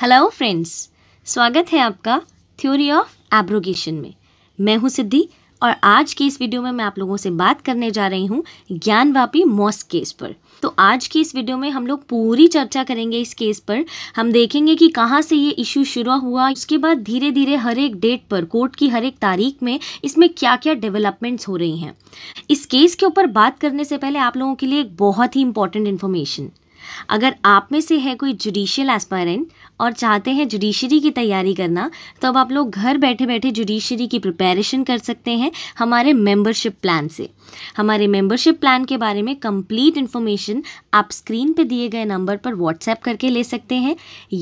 hello friends स्वागत है आपका थ्योरी ऑफ एब्रोगेशन में मैं हूं सिद्धि और आज की इस वीडियो में मैं आप लोगों से बात करने जा रही हूं ज्ञानवापी मॉस केस पर तो आज की इस वीडियो में हम लोग पूरी चर्चा करेंगे इस केस पर हम देखेंगे कि कहाँ से ये इशू शुरू हुआ उसके बाद धीरे धीरे हर एक डेट पर कोर्ट की हर एक तारीख में इसमें क्या क्या डेवलपमेंट्स हो रही हैं इस केस के ऊपर बात करने से पहले आप लोगों के लिए एक बहुत ही इंपॉर्टेंट इन्फॉर्मेशन अगर आप में से है कोई जुडिशियल एस्पायरेंट और चाहते हैं जुडिशरी की तैयारी करना तो अब आप लोग घर बैठे बैठे जुडिशरी की प्रिपरेशन कर सकते हैं हमारे मेंबरशिप प्लान से हमारे मेंबरशिप प्लान के बारे में कंप्लीट इन्फॉर्मेशन आप स्क्रीन पे दिए गए नंबर पर व्हाट्सएप करके ले सकते हैं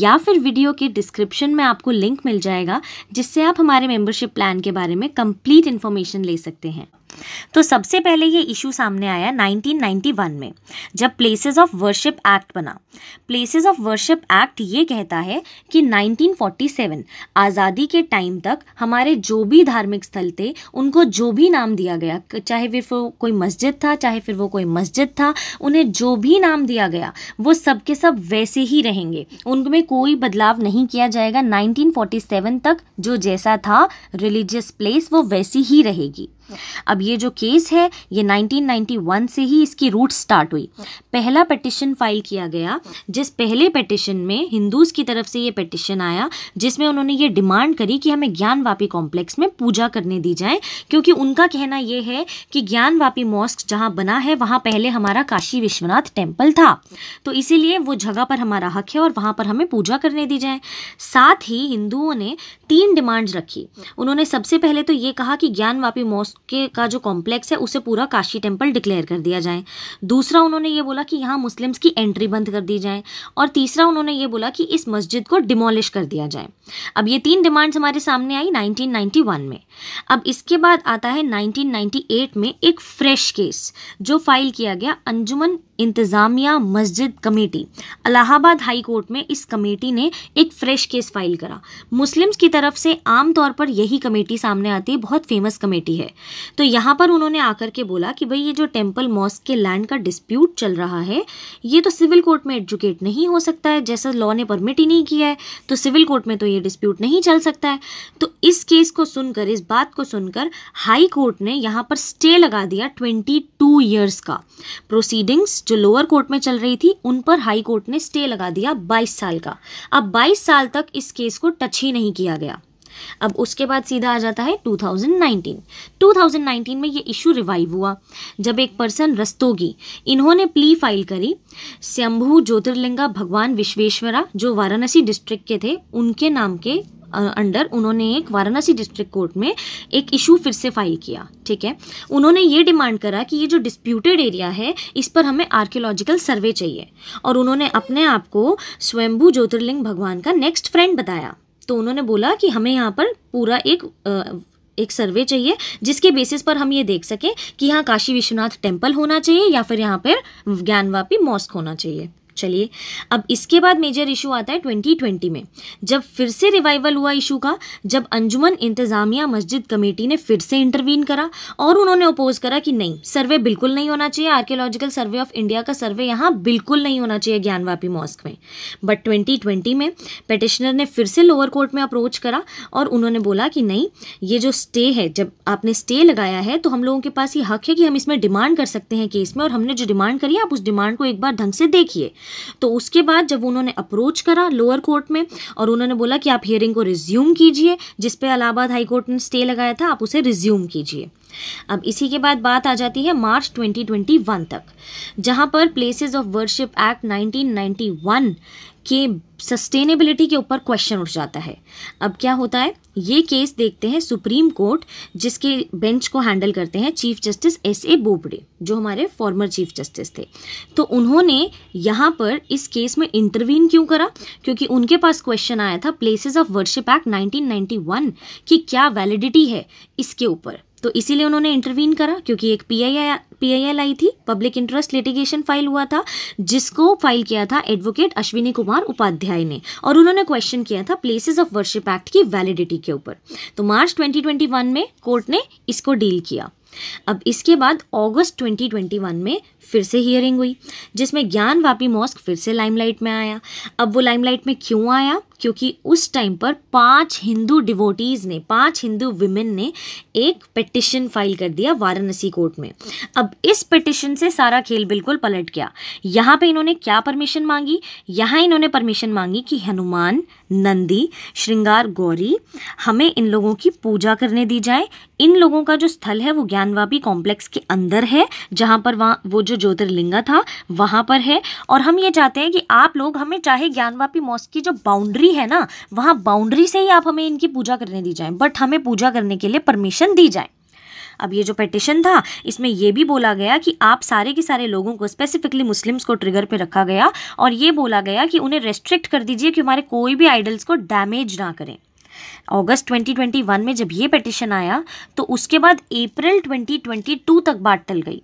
या फिर वीडियो के डिस्क्रिप्शन में आपको लिंक मिल जाएगा जिससे आप हमारे मेंबरशिप प्लान के बारे में कंप्लीट इन्फॉर्मेशन ले सकते हैं तो सबसे पहले ये इशू सामने आया 1991 में जब प्लेसेस ऑफ वर्शिप एक्ट बना प्लेसेस ऑफ वर्शिप एक्ट ये कहता है कि 1947 आज़ादी के टाइम तक हमारे जो भी धार्मिक स्थल थे उनको जो भी नाम दिया गया चाहे फिर वो कोई मस्जिद था चाहे फिर वो कोई मस्जिद था उन्हें जो भी नाम दिया गया वो सब के सब वैसे ही रहेंगे उनमें कोई बदलाव नहीं किया जाएगा 1947 तक जो जैसा था रिलीजियस प्लेस वो वैसी ही रहेगी अब अब ये जो केस है ये 1991 से ही इसकी रूट स्टार्ट हुई पहला पटिशन फाइल किया गया जिस पहले पटिशन में हिंदूज की तरफ से ये पटिशन आया जिसमें उन्होंने ये डिमांड करी कि हमें ज्ञानवापी कॉम्प्लेक्स में पूजा करने दी जाए क्योंकि उनका कहना ये है कि ज्ञानवापी मॉस्क जहाँ बना है वहाँ पहले हमारा काशी विश्वनाथ टेम्पल था तो इसीलिए वो जगह पर हमारा हक है और वहाँ पर हमें पूजा करने दी जाए साथ ही हिंदुओं ने तीन डिमांड्स रखी उन्होंने सबसे पहले तो ये कहा कि ज्ञानवापी मॉस्क के का जो कॉम्प्लेक्स है उसे पूरा काशी टेम्पल डिक्लेयर कर दिया जाए दूसरा उन्होंने ये बोला कि यहाँ मुस्लिम्स की एंट्री बंद कर दी जाए और तीसरा उन्होंने ये बोला कि इस मस्जिद को डिमोलिश कर दिया जाए अब ये तीन डिमांड्स हमारे सामने आई 1991 में अब इसके बाद आता है 1998 में एक फ्रेश केस जो फाइल किया गया अंजुमन इंतज़ामिया मस्जिद कमेटी अलाहाबाद हाई कोर्ट में इस कमेटी ने एक फ्रेश केस फाइल करा मुस्लिम्स की तरफ से आमतौर पर यही कमेटी सामने आती है बहुत फेमस कमेटी है तो यहाँ यहाँ पर उन्होंने आकर के बोला कि भाई ये जो टेम्पल मॉस्क के लैंड का डिस्प्यूट चल रहा है ये तो सिविल कोर्ट में एडजुकेट नहीं हो सकता है जैसा लॉ ने परमिट ही नहीं किया है तो सिविल कोर्ट में तो ये डिस्प्यूट नहीं चल सकता है तो इस केस को सुनकर इस बात को सुनकर हाई कोर्ट ने यहाँ पर स्टे लगा दिया ट्वेंटी टू ईयर्स का प्रोसीडिंग्स जो लोअर कोर्ट में चल रही थी उन पर हाई कोर्ट ने स्टे लगा दिया बाईस साल का अब बाईस साल तक इस केस को टच ही नहीं किया गया अब उसके बाद सीधा आ जाता है 2019 2019 में ये इशू रिवाइव हुआ जब एक पर्सन रस्तोगी इन्होंने प्ली फाइल करी शंभू ज्योतिर्लिंगा भगवान विश्वेश्वरा जो वाराणसी डिस्ट्रिक्ट के थे उनके नाम के अंडर उन्होंने एक वाराणसी डिस्ट्रिक्ट कोर्ट में एक इशू फिर से फाइल किया ठीक है उन्होंने ये डिमांड करा कि ये जो डिस्प्यूटेड एरिया है इस पर हमें आर्कियोलॉजिकल सर्वे चाहिए और उन्होंने अपने आप को स्वयंभू ज्योतिर्लिंग भगवान का नेक्स्ट फ्रेंड बताया तो उन्होंने बोला कि हमें यहाँ पर पूरा एक एक सर्वे चाहिए जिसके बेसिस पर हम ये देख सकें कि यहाँ काशी विश्वनाथ टेम्पल होना चाहिए या फिर यहाँ पर ज्ञानवापी मॉस्क होना चाहिए चलिए अब इसके बाद मेजर इशू आता है 2020 में जब फिर से रिवाइवल हुआ इशू का जब अंजुमन इंतज़ामिया मस्जिद कमेटी ने फिर से इंटरवीन करा और उन्होंने अपोज करा कि नहीं सर्वे बिल्कुल नहीं होना चाहिए आर्कियोलॉजिकल सर्वे ऑफ इंडिया का सर्वे यहाँ बिल्कुल नहीं होना चाहिए ज्ञानवापी मॉस्क में बट ट्वेंटी में पटिशनर ने फिर से लोअर कोर्ट में अप्रोच करा और उन्होंने बोला कि नहीं ये जो स्टे है जब आपने स्टे लगाया है तो हम लोगों के पास ये हक है कि हम इसमें डिमांड कर सकते हैं केस में और हमने जो डिमांड करी आप उस डिमांड को एक बार ढंग से देखिए तो उसके बाद जब उन्होंने अप्रोच करा लोअर कोर्ट में और उन्होंने बोला कि आप हियरिंग को रिज्यूम कीजिए जिस पे इलाहाबाद कोर्ट ने स्टे लगाया था आप उसे रिज्यूम कीजिए अब इसी के बाद बात आ जाती है मार्च 2021 तक जहां पर प्लेसेस ऑफ वर्शिप एक्ट 1991 के सस्टेनेबिलिटी के ऊपर क्वेश्चन उठ जाता है अब क्या होता है ये केस देखते हैं सुप्रीम कोर्ट जिसके बेंच को हैंडल करते हैं chief justice S A Bobde जो हमारे फॉर्मर चीफ जस्टिस थे तो उन्होंने यहाँ पर इस केस में इंटरवीन क्यों करा क्योंकि उनके पास क्वेश्चन आया था प्लेसेस ऑफ वर्शिप एक्ट 1991 की क्या वैलिडिटी है इसके ऊपर तो इसीलिए उन्होंने इंटरवीन करा क्योंकि एक P I P I L आई थी पब्लिक इंटरेस्ट लिटिगेशन फाइल हुआ था जिसको फाइल किया था एडवोकेट अश्विनी कुमार उपाध्याय ने और उन्होंने क्वेश्चन किया था प्लेसेस ऑफ वर्शिप एक्ट की वैलिडिटी के ऊपर तो मार्च 2021 में कोर्ट ने इसको डील किया अब इसके बाद अगस्त 2021 में फिर से हियरिंग हुई जिसमें ज्ञान वापी मॉस्क फिर से लाइमलाइट में आया अब वो लाइमलाइट में क्यों आया क्योंकि उस टाइम पर पांच हिंदू डिवोटीज़ ने पांच हिंदू विमेन ने एक पेटिशन फाइल कर दिया वाराणसी कोर्ट में अब इस पेटिशन से सारा खेल बिल्कुल पलट गया यहाँ पे इन्होंने क्या परमिशन मांगी यहाँ इन्होंने परमिशन मांगी कि हनुमान नंदी श्रृंगार गौरी हमें इन लोगों की पूजा करने दी जाए इन लोगों का जो स्थल है वो ज्ञानवापी कॉम्प्लेक्स के अंदर है जहाँ पर वहाँ वो जो ज्योतिर्लिंगा था वहाँ पर है और हम ये चाहते हैं कि आप लोग हमें चाहे ज्ञानवापी मॉस्क की जो बाउंड्री है ना वहाँ बाउंड्री से ही आप हमें इनकी पूजा करने दी जाए बट हमें पूजा करने के लिए परमिशन दी जाए अब ये जो पेटिशन था इसमें ये भी बोला गया कि आप सारे के सारे लोगों को स्पेसिफिकली मुस्लिम्स को ट्रिगर पे रखा गया और ये बोला गया कि उन्हें रेस्ट्रिक्ट कर दीजिए कि हमारे कोई भी आइडल्स को डैमेज ना करें अगस्त 2021 में जब ये पटिशन आया तो उसके बाद अप्रैल 2022 तक बात टल गई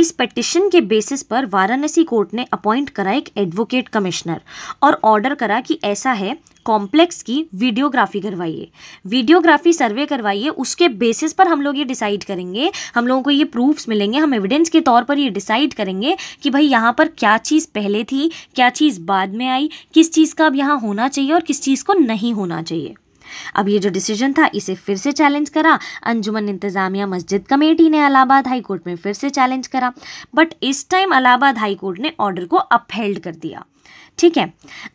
इस पटिशन के बेसिस पर वाराणसी कोर्ट ने अपॉइंट करा एक एडवोकेट कमिश्नर और ऑर्डर करा कि ऐसा है कॉम्प्लेक्स की वीडियोग्राफी करवाइए वीडियोग्राफी सर्वे करवाइए उसके बेसिस पर हम लोग ये डिसाइड करेंगे हम लोगों को ये प्रूफ्स मिलेंगे हम एविडेंस के तौर पर ये डिसाइड करेंगे कि भाई यहाँ पर क्या चीज़ पहले थी क्या चीज़ बाद में आई किस चीज़ का अब यहाँ होना चाहिए और किस चीज़ को नहीं होना चाहिए अब ये जो डिसीजन था इसे फिर से चैलेंज करा अंजुमन इंतज़ामिया मस्जिद कमेटी ने अलाहाबाद हाई कोर्ट में फिर से चैलेंज करा बट इस टाइम अलाहाबाद हाई कोर्ट ने ऑर्डर को अपहेल्ड कर दिया ठीक है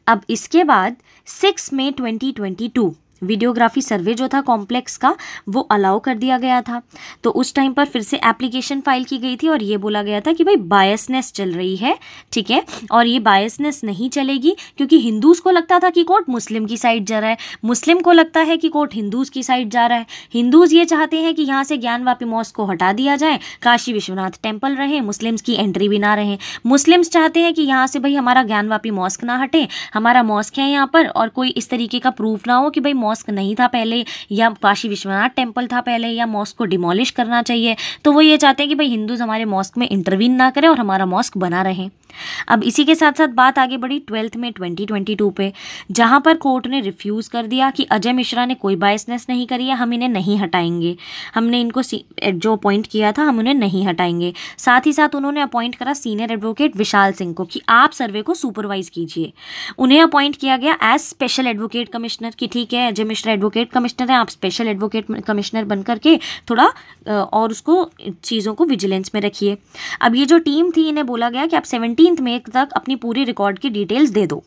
अब इसके बाद six May twenty twenty two videography survey जो था कॉम्प्लेक्स का वो अलाउ कर दिया गया था तो उस टाइम पर फिर से एप्लीकेशन फाइल की गई थी और ये बोला गया था कि भाई बायसनेस चल रही है ठीक है और ये बायसनेस नहीं चलेगी क्योंकि हिंदूज़ को लगता था कि कोर्ट मुस्लिम की साइड जा रहा है मुस्लिम को लगता है कि कोर्ट हिंदूज़ की साइड जा रहा है हिंदूज़ ये चाहते हैं कि यहाँ से ज्ञान मॉस्क को हटा दिया जाए काशी विश्वनाथ टेम्पल रहे मुस्लिम्स की एंट्री भी ना रहे मुस्लिम्स चाहते हैं कि यहाँ से भाई हमारा ज्ञान मॉस्क ना हटे हमारा मॉस्क है यहाँ पर और कोई इस तरीके का प्रूफ ना हो कि भाई मॉस्क नहीं था पहले या काशी विश्वनाथ टेम्पल था पहले या मॉस्क को डिमोलिश करना चाहिए तो वो ये चाहते हैं कि भाई हिंदूज हमारे मॉस्क में इंटरवीन ना करें और हमारा मॉस्क बना रहे अब इसी के साथ साथ बात आगे बढ़ी ट्वेल्थ में 2022 पे जहां पर कोर्ट ने रिफ्यूज़ कर दिया कि अजय मिश्रा ने कोई बायसनेस नहीं करी है हम इन्हें नहीं हटाएंगे हमने इनको जो अपॉइंट किया था हम उन्हें नहीं हटाएंगे साथ ही साथ उन्होंने अपॉइंट करा सीनियर एडवोकेट विशाल सिंह को कि आप सर्वे को सुपरवाइज कीजिए उन्हें अपॉइंट किया गया एज स्पेशल एडवोकेट कमिश्नर कि ठीक है अजय मिश्रा एडवोकेट कमिश्नर हैं आप स्पेशल एडवोकेट कमिश्नर बन करके थोड़ा और उसको चीज़ों को विजिलेंस में रखिए अब ये जो टीम थी इन्हें बोला गया कि आप सेवेंटी एटीन मे तक अपनी पूरी रिकॉर्ड की डिटेल्स दे दो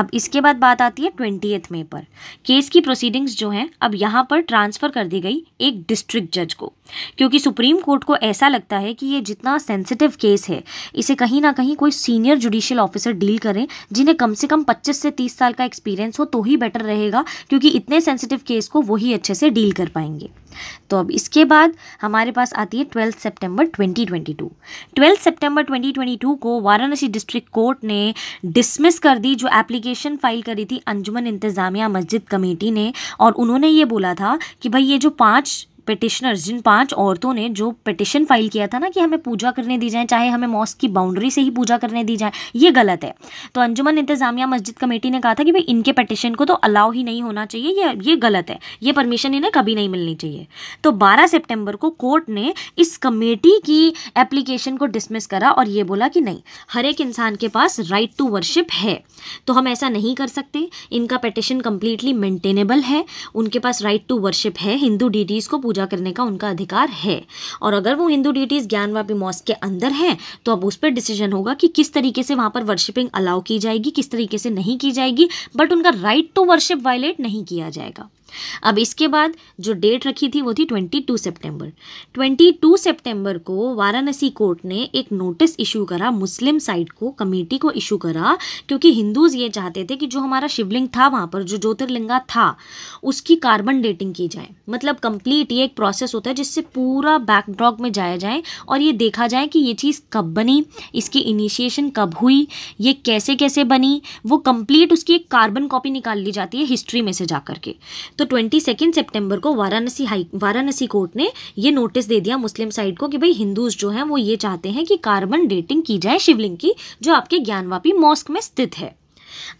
अब इसके बाद बात आती है ट्वेंटी मे पर केस की प्रोसीडिंग्स जो हैं अब यहाँ पर ट्रांसफ़र कर दी गई एक डिस्ट्रिक्ट जज को क्योंकि सुप्रीम कोर्ट को ऐसा लगता है कि ये जितना सेंसिटिव केस है इसे कहीं ना कहीं कोई सीनियर जुडिशियल ऑफिसर डील करें जिन्हें कम से कम 25 से 30 साल का एक्सपीरियंस हो तो ही बेटर रहेगा क्योंकि इतने सेंसिटिव केस को वही अच्छे से डील कर पाएंगे तो अब इसके बाद हमारे पास आती है ट्वेल्थ सितंबर 2022 ट्वेल्थ सितंबर 2022 को वाराणसी डिस्ट्रिक्ट कोर्ट ने डिसमिस कर दी जो एप्लीकेशन फाइल करी थी अंजुमन इंतज़ामिया मस्जिद कमेटी ने और उन्होंने ये बोला था कि भाई ये जो पाँच पिटिशनर्स जिन पांच औरतों ने जो पिटिशन फाइल किया था ना कि हमें पूजा करने दी जाए चाहे हमें मॉस्क की बाउंड्री से ही पूजा करने दी जाए ये गलत है तो अंजुमन इंतजामिया मस्जिद कमेटी ने कहा था कि भाई इनके पटिशन को तो अलाउ ही नहीं होना चाहिए ये ये गलत है ये परमिशन इन्हें कभी नहीं मिलनी चाहिए तो बारह सेप्टेम्बर को कोर्ट ने इस कमेटी की एप्लीकेशन को डिसमिस करा और ये बोला कि नहीं हर एक इंसान के पास राइट टू वर्शिप है तो हम ऐसा नहीं कर सकते इनका पटिशन कम्प्लीटली मेंटेनेबल है उनके पास राइट टू वर्शिप है हिंदू डीडीज़ को पूजा पूजा करने का उनका अधिकार है और अगर वो हिंदू ड्यूटीज़ ज्ञानवापी मॉस्क के अंदर हैं तो अब उस पर डिसीजन होगा कि किस तरीके से वहाँ पर वर्शिपिंग अलाउ की जाएगी किस तरीके से नहीं की जाएगी बट उनका राइट टू वर्शिप वायलेट नहीं किया जाएगा अब इसके बाद जो डेट रखी थी वो थी 22 सितंबर 22 सितंबर को वाराणसी कोर्ट ने एक नोटिस इशू करा मुस्लिम साइड को कमेटी को इशू करा क्योंकि हिंदूज ये चाहते थे कि जो हमारा शिवलिंग था वहाँ पर जो ज्योतिर्लिंगा था उसकी कार्बन डेटिंग की जाए मतलब कंप्लीट ये एक प्रोसेस होता है जिससे पूरा बैकड्रॉप में जाया जाए और ये देखा जाए कि ये चीज़ कब बनी इसकी इनिशिएशन कब हुई ये कैसे कैसे बनी वो कम्प्लीट उसकी एक कार्बन कॉपी निकाल ली जाती है हिस्ट्री में से जा करके तो ट्वेंटी सेकेंड सेप्टेम्बर को वाराणसी हाई वाराणसी कोर्ट ने ये नोटिस दे दिया मुस्लिम साइड को कि भाई हिंदूज जो हैं वो ये चाहते हैं कि कार्बन डेटिंग की जाए शिवलिंग की जो आपके ज्ञानवापी मॉस्क में स्थित है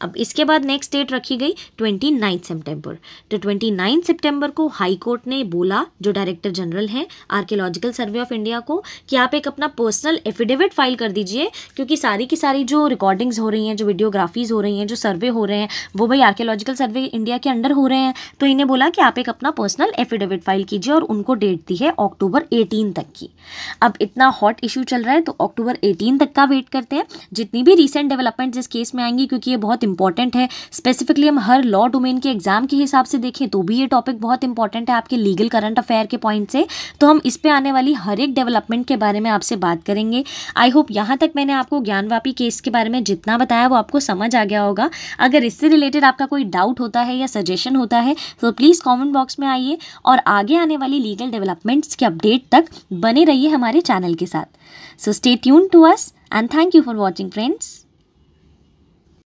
अब इसके बाद नेक्स्ट डेट रखी गई ट्वेंटी नाइन्थ सेप्टेम्बर तो ट्वेंटी नाइन्थ सेप्टेम्बर को हाई कोर्ट ने बोला जो डायरेक्टर जनरल हैं आर्कियोलॉजिकल सर्वे ऑफ इंडिया को कि आप एक अपना पर्सनल एफिडेविट फाइल कर दीजिए क्योंकि सारी की सारी जो रिकॉर्डिंग्स हो रही हैं जो वीडियोग्राफीज हो रही हैं जो सर्वे हो रहे हैं वो भाई आर्कियोलॉजिकल सर्वे इंडिया के अंडर हो रहे हैं तो इन्हें बोला कि आप एक अपना पर्सनल एफिडेविट फाइल कीजिए और उनको डेट दी है अक्टूबर एटीन तक की अब इतना हॉट इशू चल रहा है तो अक्टूबर एटीन तक का वेट करते हैं जितनी भी रिसेंट डेवलपमेंट इस केस में आएंगी क्योंकि ये बहुत इंपॉर्टेंट है स्पेसिफिकली हम हर लॉ डोमेन के एग्जाम के हिसाब से देखें तो भी ये टॉपिक बहुत इंपॉर्टेंट है आपके लीगल करंट अफेयर के पॉइंट से तो हम इस पर आने वाली हर एक डेवलपमेंट के बारे में आपसे बात करेंगे आई होप यहाँ तक मैंने आपको ज्ञानवापी केस के बारे में जितना बताया वो आपको समझ आ गया होगा अगर इससे रिलेटेड आपका कोई डाउट होता है या सजेशन होता है तो प्लीज़ कॉमेंट बॉक्स में आइए और आगे आने वाली लीगल डेवलपमेंट्स के अपडेट तक बने रहिए हमारे चैनल के साथ so stay tune to us and thank you for watching friends